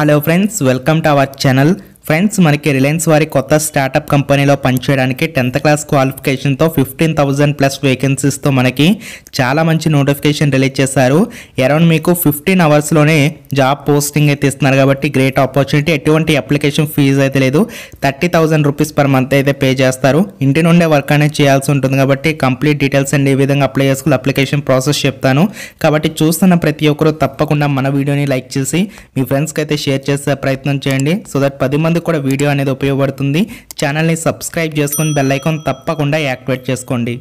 hello friends welcome to our channel friends మనకి Reliance వారి కొత్త స్టార్టప్ కంపెనీలో పనిచేయడానికి టెన్త్ క్లాస్ క్వాలిఫికేషన్తో ఫిఫ్టీన్ థౌజండ్ ప్లస్ వేకెన్సీస్తో మనకి చాలా మంచి నోటిఫికేషన్ రిలీజ్ చేశారు అరౌండ్ మీకు ఫిఫ్టీన్ అవర్స్లోనే జాబ్ పోస్టింగ్ అయితే ఇస్తున్నారు కాబట్టి గ్రేట్ ఆపర్చునిటీ ఎటువంటి అప్లికేషన్ ఫీజు అయితే లేదు thirty thousand rupees per month అయితే పే చేస్తారు ఇంటి నుండే వర్క్ అనేది చేయాల్సి ఉంటుంది కాబట్టి కంప్లీట్ డీటెయిల్స్ అండ్ ఏ విధంగా అప్లై చేసుకుని అప్లికేషన్ ప్రాసెస్ చెప్తాను కాబట్టి చూస్తున్న ప్రతి ఒక్కరూ తప్పకుండా మన వీడియోని లైక్ చేసి మీ ఫ్రెండ్స్కి అయితే షేర్ చేసే ప్రయత్నం చేయండి సో దట్ పది మందికి కూడా వీడియో అనేది ఉపయోగపడుతుంది ఛానల్ని సబ్స్క్రైబ్ చేసుకొని బెల్ ఐకాన్ తప్పకుండా యాక్టివేట్ చేసుకోండి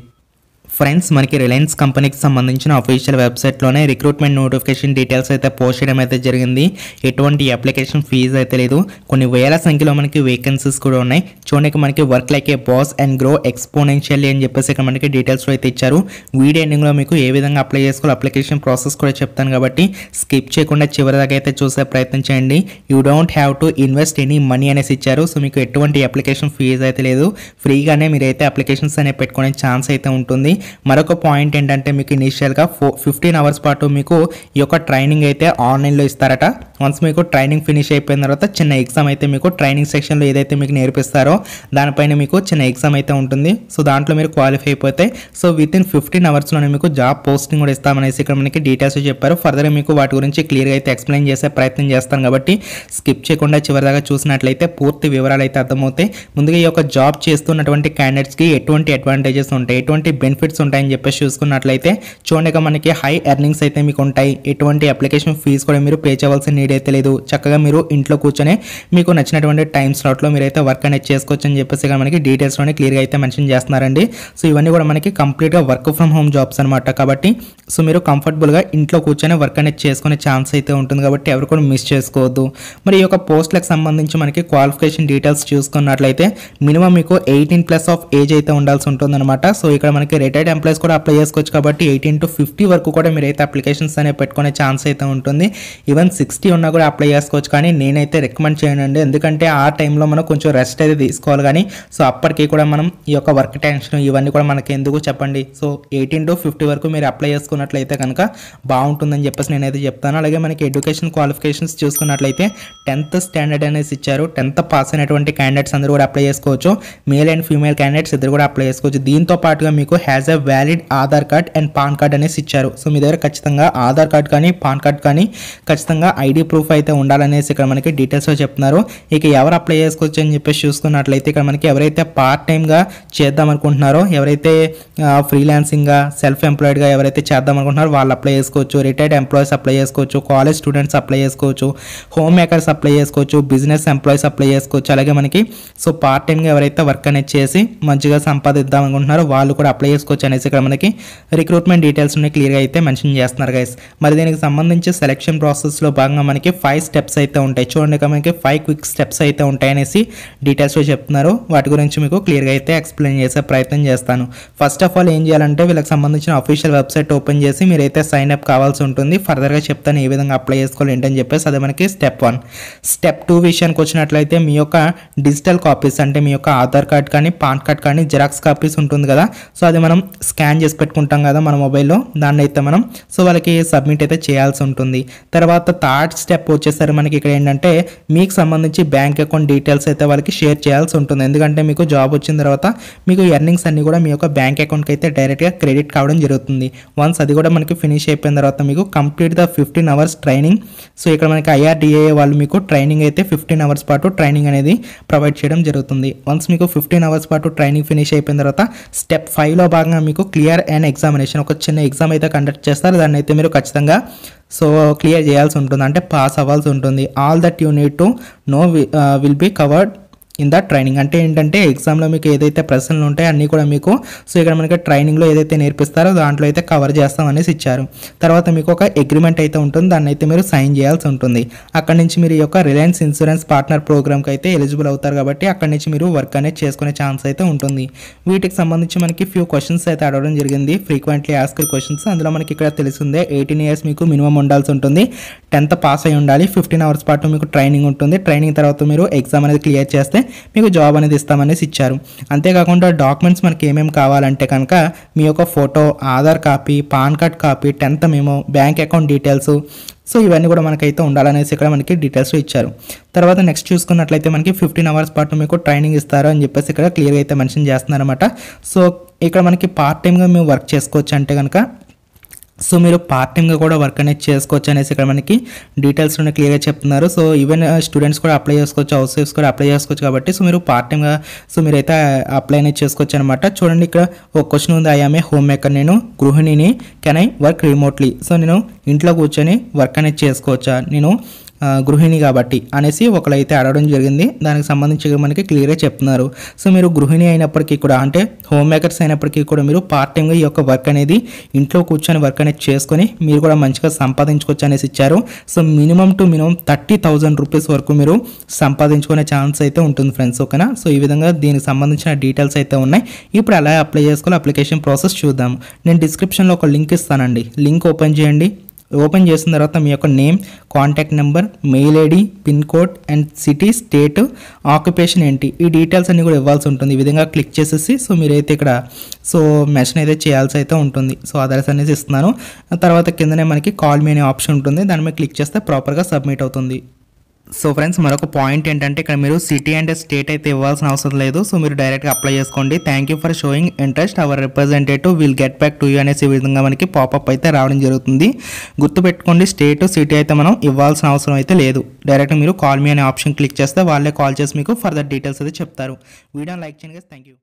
ఫ్రెండ్స్ మనకి రిలయన్స్ కంపెనీకి సంబంధించిన అఫీషియల్ వెబ్సైట్లోనే రిక్రూట్మెంట్ నోటిఫికేషన్ డీటెయిల్స్ అయితే పోస్ట్ చేయడం అయితే జరిగింది ఎటువంటి అప్లికేషన్ ఫీజు అయితే లేదు కొన్ని వేల సంఖ్యలో మనకి వేకెన్సీస్ కూడా ఉన్నాయి చూడడానికి మనకి work like a boss and grow exponentially అని చెప్పేసి ఇక్కడ మనకి డీటెయిల్స్ అయితే ఇచ్చారు వీడియో ఎండింగ్లో మీకు ఏ విధంగా అప్లై చేసుకోవాలి అప్లికేషన్ ప్రాసెస్ కూడా చెప్తాను కాబట్టి స్కిప్ చేయకుండా చివరి దాకా అయితే చూసే ప్రయత్నం చేయండి you don't have to invest any money అనేసి ఇచ్చారు సో మీకు ఎటువంటి అప్లికేషన్ ఫీజు అయితే లేదు ఫ్రీగానే మీరైతే అప్లికేషన్స్ అనేవి పెట్టుకునే ఛాన్స్ అయితే ఉంటుంది మరొక పాయింట్ ఏంటంటే మీకు ఇనీషియల్గా ఫో ఫిఫ్టీన్ అవర్స్ పాటు మీకు ఈ యొక్క ట్రైనింగ్ అయితే ఆన్లైన్లో ఇస్తారట వన్స్ మీకు ట్రైనింగ్ ఫినిష్ అయిపోయిన తర్వాత చిన్న ఎగ్జామ్ అయితే మీకు ట్రైనింగ్ సెక్షన్లో ఏదైతే మీకు నేర్పిస్తారో దానిపైన మీకు చిన్న ఎగ్జామ్ అయితే ఉంటుంది సో దాంట్లో మీరు క్వాలిఫై అయిపోతే సో విత్ ఇన్ ఫిఫ్టీన్ అవర్స్లోనే మీకు జాబ్ పోస్టింగ్ కూడా ఇస్తామనేసి ఇక్కడ మనకి డీటెయిల్స్ చెప్పారు ఫర్దర్ మీకు వాటి గురించి క్లియర్గా అయితే ఎక్స్ప్లెయిన్ చేసే ప్రయత్నం చేస్తాను కాబట్టి స్కిప్ చేయకుండా చివరిదాకా చూసినట్లయితే పూర్తి వివరాలు అయితే అర్థమవుతాయి ముందుగా ఈ యొక్క జాబ్ చేస్తున్నటువంటి క్యాండిడేట్స్కి ఎటువంటి అడ్వాంటేజెస్ ఉంటాయి ఎటువంటి బెనిఫిట్స్ బెనిఫిట్స్ ఉంటాయని చెప్పేసి చూసుకున్నట్లయితే చూడండి మనకి హై ఎర్నింగ్స్ అయితే మీకు ఉంటాయి ఎటువంటి అప్లికేషన్ ఫీజు కూడా మీరు పే చేయవలసిన నీడ్ అయితే లేదు చక్కగా మీరు ఇంట్లో కూర్చొని మీకు నచ్చినటువంటి టైం స్లాట్లో అయితే వర్క్ అనేది చేసుకోవచ్చు అని చెప్పేసి ఇక్కడ మనకి డీటెయిల్స్లోనే క్లియర్గా అయితే మెన్షన్ చేస్తున్నారండి సో ఇవన్నీ కూడా మనకి కంప్లీట్గా వర్క్ ఫ్రమ్ హోమ్ జాబ్స్ అనమాట కాబట్టి సో మీరు కంఫర్టబుల్గా ఇంట్లో కూర్చొని వర్క్ అనేది చేసుకునే ఛాన్స్ అయితే ఉంటుంది కాబట్టి ఎవరు కూడా మిస్ చేసుకోవద్దు మరి ఈ యొక్క పోస్ట్లకు సంబంధించి మనకి క్వాలిఫికేషన్ డీటెయిల్స్ చూసుకున్నట్లయితే మినిమం మీకు ఎయిటీన్ ప్లస్ ఆఫ్ ఏజ్ అయితే ఉండాల్సి ఉంటుంది సో ఇక్కడ మనకి రిటైర్డ్ ఎంప్లాయీస్ కూడా అప్లై చేసుకోవచ్చు కాబట్టి ఎయిటీన్ టు ఫిఫ్టీ వరకు కూడా మీరు అయితే అప్లికేషన్స్ అనేవి పెట్టుకునే ఛాన్స్ అయితే ఉంటుంది ఈవెన్ సిక్స్టీ ఉన్నా కూడా అప్లై చేసుకోవచ్చు కానీ నేనైతే రికమెండ్ చేయనండి ఎందుకంటే ఆ టైంలో మనం కొంచెం రెస్ట్ అయితే తీసుకోవాలి కానీ సో అప్పటికి కూడా మనం ఈ యొక్క వర్క్ టెన్షన్ ఇవన్నీ కూడా మనకి ఎందుకు చెప్పండి సో ఎయిటీన్ టు ఫిఫ్టీ వరకు మీరు అప్లై చేసుకున్నట్లయితే కనుక బాగుంటుందని చెప్పేసి నేనైతే చెప్తాను అలాగే మనకి ఎడ్యుకేషన్ క్వాలిఫికేషన్స్ చూసుకున్నట్లయితే టెన్త్ స్టాండర్డ్ అనేసి ఇచ్చారు టెన్త్ పాస్ అయినటువంటి క్యాండిడేట్స్ అందరూ కూడా అప్లై చేసుకోవచ్చు మేల్ అండ్ ఫీమేల్ క్యాండిడేట్స్ ఇద్దరు కూడా అప్లై చేసుకోవచ్చు దీంతో పాటుగా మీకు happy as a valid Aadhaar card and PAN card అనేసి ఇచ్చారు సో మీ దగ్గర ఖచ్చితంగా ఆధార్ కార్డ్ కానీ పాన్ కార్డ్ కానీ ఖచ్చితంగా ఐడి ప్రూఫ్ అయితే ఉండాలనేసి ఇక్కడ మనకి డీటెయిల్స్లో చెప్తున్నారు ఇక ఎవరు అప్లై చేసుకోవచ్చు అని చెప్పేసి చూసుకున్నట్లయితే ఇక్కడ మనకి ఎవరైతే పార్ట్ టైమ్గా చేద్దాం అనుకుంటున్నారో ఎవరైతే ఫ్రీలాన్సింగ్గా సెల్ఫ్ ఎంప్లాయిడ్గా ఎవరైతే చేద్దాం అనుకుంటున్నారో వాళ్ళు అప్లై చేసుకోవచ్చు రిటైర్డ్ ఎంప్లాయీస్ అప్లై చేసుకోవచ్చు కాలేజ్ స్టూడెంట్స్ అప్లై చేసుకోవచ్చు హోమ్ మేకర్స్ అప్లై చేసుకోవచ్చు బిజినెస్ ఎంప్లాయీస్ అప్లై చేసుకోవచ్చు అలాగే మనకి సో పార్ట్ టైమ్గా ఎవరైతే వర్క్ అనేది చేసి మంచిగా సంపాదిద్దాం అనుకుంటున్నారో వాళ్ళు కూడా అప్లై చేసుకోవచ్చు చేసుకోవచ్చు అనేసి ఇక్కడ మనకి రిక్రూట్మెంట్ డీటెయిల్స్ ఉన్నాయి క్లియర్గా అయితే మెన్షన్ చేస్తున్నారు గైస్ మరి దీనికి సంబంధించి సెలక్షన్ ప్రాసెస్లో భాగంగా మనకి ఫైవ్ స్టెప్స్ అయితే ఉంటాయి చూడండి మనకి ఫైవ్ క్విక్ స్టెప్స్ అయితే ఉంటాయనేసి డీటెయిల్స్లో చెప్తున్నారు వాటి గురించి మీకు క్లియర్గా అయితే ఎక్స్ప్లెయిన్ చేసే ప్రయత్నం చేస్తాను ఫస్ట్ ఆఫ్ ఆల్ ఏం చేయాలంటే వీళ్ళకి సంబంధించిన అఫీషియల్ వెబ్సైట్ ఓపెన్ చేసి మీరైతే సైన్ అప్ కావాల్సి ఉంటుంది ఫర్దర్గా చెప్తాను ఏ విధంగా అప్లై చేసుకోవాలి ఏంటని చెప్పేసి అది మనకి స్టెప్ వన్ స్టెప్ టూ విషయానికి వచ్చినట్లయితే మీ యొక్క డిజిటల్ కాపీస్ అంటే మీ యొక్క ఆధార్ కార్డ్ కానీ పాన్ కార్డ్ కానీ జిరాక్స్ కాపీస్ ఉంటుంది కదా సో అది మనం మనం స్కాన్ చేసి పెట్టుకుంటాం కదా మన మొబైల్లో దాన్ని అయితే మనం సో వాళ్ళకి సబ్మిట్ అయితే చేయాల్సి ఉంటుంది తర్వాత థర్డ్ స్టెప్ వచ్చేసరి మనకి ఇక్కడ ఏంటంటే మీకు సంబంధించి బ్యాంక్ అకౌంట్ డీటెయిల్స్ అయితే వాళ్ళకి షేర్ చేయాల్సి ఉంటుంది ఎందుకంటే మీకు జాబ్ వచ్చిన తర్వాత మీకు ఎర్నింగ్స్ అన్ని కూడా మీ యొక్క బ్యాంక్ అకౌంట్కి అయితే డైరెక్ట్గా క్రెడిట్ కావడం జరుగుతుంది వన్స్ అది కూడా మనకి ఫినిష్ అయిపోయిన తర్వాత మీకు complete the fifteen hours training so ఇక్కడ మనకి ఐఆర్డిఏ వాళ్ళు మీకు ట్రైనింగ్ అయితే ఫిఫ్టీన్ అవర్స్ పాటు ట్రైనింగ్ అనేది ప్రొవైడ్ చేయడం జరుగుతుంది వన్స్ మీకు ఫిఫ్టీన్ అవర్స్ పాటు ట్రైనింగ్ ఫినిష్ అయిపోయిన తర్వాత స్టెప్ ఫైవ్లో భాగంగా ఖచ్చితంగా మీకు క్లియర్ అండ్ ఎగ్జామినేషన్ ఒక చిన్న ఎగ్జామ్ అయితే కండక్ట్ చేస్తారు దాన్ని అయితే మీరు ఖచ్చితంగా సో క్లియర్ చేయాల్సి ఉంటుంది అంటే పాస్ అవ్వాల్సి ఉంటుంది all that you need to know will be covered in the training అంటే ఏంటంటే ఎగ్జామ్లో మీకు ఏదైతే ప్రశ్నలు ఉంటాయో అన్నీ కూడా మీకు సో ఇక్కడ మనకి ట్రైనింగ్లో ఏదైతే నేర్పిస్తారో దాంట్లో అయితే కవర్ చేస్తామనేసి ఇచ్చారు తర్వాత మీకు ఒక అగ్రిమెంట్ అయితే ఉంటుంది దాన్ని అయితే మీరు సైన్ చేయాల్సి ఉంటుంది అక్కడి నుంచి మీరు ఈ యొక్క రిలయన్స్ ఇన్సూరెన్స్ పార్ట్నర్ ప్రోగ్రామ్కి అయితే ఎలిజిబుల్ అవుతారు కాబట్టి అక్కడి నుంచి మీరు వర్క్ అనేది చేసుకునే ఛాన్స్ అయితే ఉంటుంది వీటికి సంబంధించి మనకి ఫ్యూ క్వశ్చన్స్ అయితే అడగడం జరిగింది ఫ్రీక్వెంట్లీ ఆస్క్ క్వశ్చన్స్ అందులో మనకి ఇక్కడ తెలిసిందే ఎయిటీన్ ఇయర్స్ మీకు మినిమం ఉండాల్సి ఉంటుంది టెన్త్ పాస్ అయి ఉండాలి ఫిఫ్టీన్ అవర్స్ పాటు మీకు ట్రైనింగ్ ఉంటుంది ట్రైనింగ్ తర్వాత మీరు ఎగ్జామ్ అనేది క్లియర్ చేస్తే మీకు జాబ్ అనేది ఇస్తామనేసి ఇచ్చారు అంతేకాకుండా డాక్యుమెంట్స్ మనకి ఏమేమి కావాలంటే కనుక మీ యొక్క photo Aadhaar copy PAN card copy tenth మేము బ్యాంక్ అకౌంట్ డీటెయిల్స్ సో ఇవన్నీ కూడా మనకైతే ఉండాలనేసి ఇక్కడ మనకి డీటెయిల్స్ ఇచ్చారు తర్వాత నెక్స్ట్ చూసుకున్నట్లయితే మనకి ఫిఫ్టీన్ అవర్స్ పాటు మీకు ట్రైనింగ్ ఇస్తారు అని చెప్పేసి ఇక్కడ క్లియర్గా అయితే మెన్షన్ చేస్తున్నారన్నమాట సో ఇక్కడ మనకి పార్ట్ టైమ్గా మేము వర్క్ చేసుకోవచ్చు అంటే కనుక సో మీరు పార్ట్ టైంగా కూడా వర్క్ అనేది చేసుకోవచ్చు అనేసి ఇక్కడ మనకి డీటెయిల్స్ ఉన్న క్లియర్గా చెప్తున్నారు సో ఈవెన్ స్టూడెంట్స్ uh, కూడా అప్లై చేసుకోవచ్చు హౌస్ వైఫ్స్ కూడా అప్లై చేసుకోవచ్చు కాబట్టి సో మీరు పార్ట్ టైంగా సో మీరైతే అప్లై uh, అనేది చేసుకోవచ్చు అనమాట చూడండి ఇక్కడ ఒక క్వశ్చన్ ఉంది ఆమె హోమ్ మేకర్ నేను గృహిణిని can I work remotely so నేను ఇంట్లో కూర్చొని వర్క్ అనేది చేసుకోవచ్చా నేను గృహిణి కాబట్టి అనేసి ఒకరైతే అడగడం జరిగింది దానికి సంబంధించి మనకి క్లియర్గా చెప్తున్నారు సో మీరు గృహిణి అయినప్పటికీ కూడా అంటే హోమ్ మేకర్స్ అయినప్పటికీ కూడా మీరు పార్ట్ టైంగా ఈ యొక్క వర్క్ అనేది ఇంట్లో కూర్చొని వర్క్ అనేది చేసుకొని మీరు కూడా మంచిగా సంపాదించుకోవచ్చు అనేసి ఇచ్చారు so minimum to minimum thirty rupees వరకు మీరు సంపాదించుకునే ఛాన్స్ అయితే ఉంటుంది ఫ్రెండ్స్ ఓకేనా సో ఈ విధంగా దీనికి సంబంధించిన డీటెయిల్స్ అయితే ఉన్నాయి ఇప్పుడు ఎలా అప్లై చేసుకోవాలి అప్లికేషన్ ప్రాసెస్ చూద్దాం నేను డిస్క్రిప్షన్లో ఒక లింక్ ఇస్తానండి లింక్ ఓపెన్ చేయండి ఓపెన్ చేసిన తర్వాత మీ యొక్క name contact number mail ID pin code and city state occupation ఏంటి ఈ డీటెయిల్స్ అన్నీ కూడా ఇవ్వాల్సి ఉంటుంది ఈ విధంగా క్లిక్ చేసేసి సో మీరైతే ఇక్కడ సో మెషన్ అయితే చేయాల్సి అయితే ఉంటుంది సో అదర్స్ అనేసి ఇస్తున్నాను తర్వాత కిందనే మనకి కాల్ మీ అనే ఆప్షన్ ఉంటుంది దాని మీద క్లిక్ చేస్తే ప్రాపర్గా సబ్మిట్ అవుతుంది సో ఫ్రెండ్స్ మరొక పాయింట్ ఏంటంటే ఇక్కడ మీరు సిటీ అండ్ స్టేట్ అయితే ఇవ్వాల్సిన అవసరం లేదు సో మీరు డైరెక్ట్గా అప్లై చేసుకోండి thank you for showing interest our representative will get back to you అనేసి విధంగా మనకి పాపప్ అయితే రావడం జరుగుతుంది గుర్తుపెట్టుకోండి స్టేట్ సిటీ అయితే మనం ఇవ్వాల్సిన అవసరం అయితే లేదు డైరెక్ట్ మీరు కాల్ మీ అనే ఆప్షన్ క్లిక్ చేస్తే వాళ్ళే కాల్ చేసి మీకు ఫర్దర్ డీటెయిల్స్ అయితే చెప్తారు వీడియో లైక్ చేయండి థ్యాంక్ యూ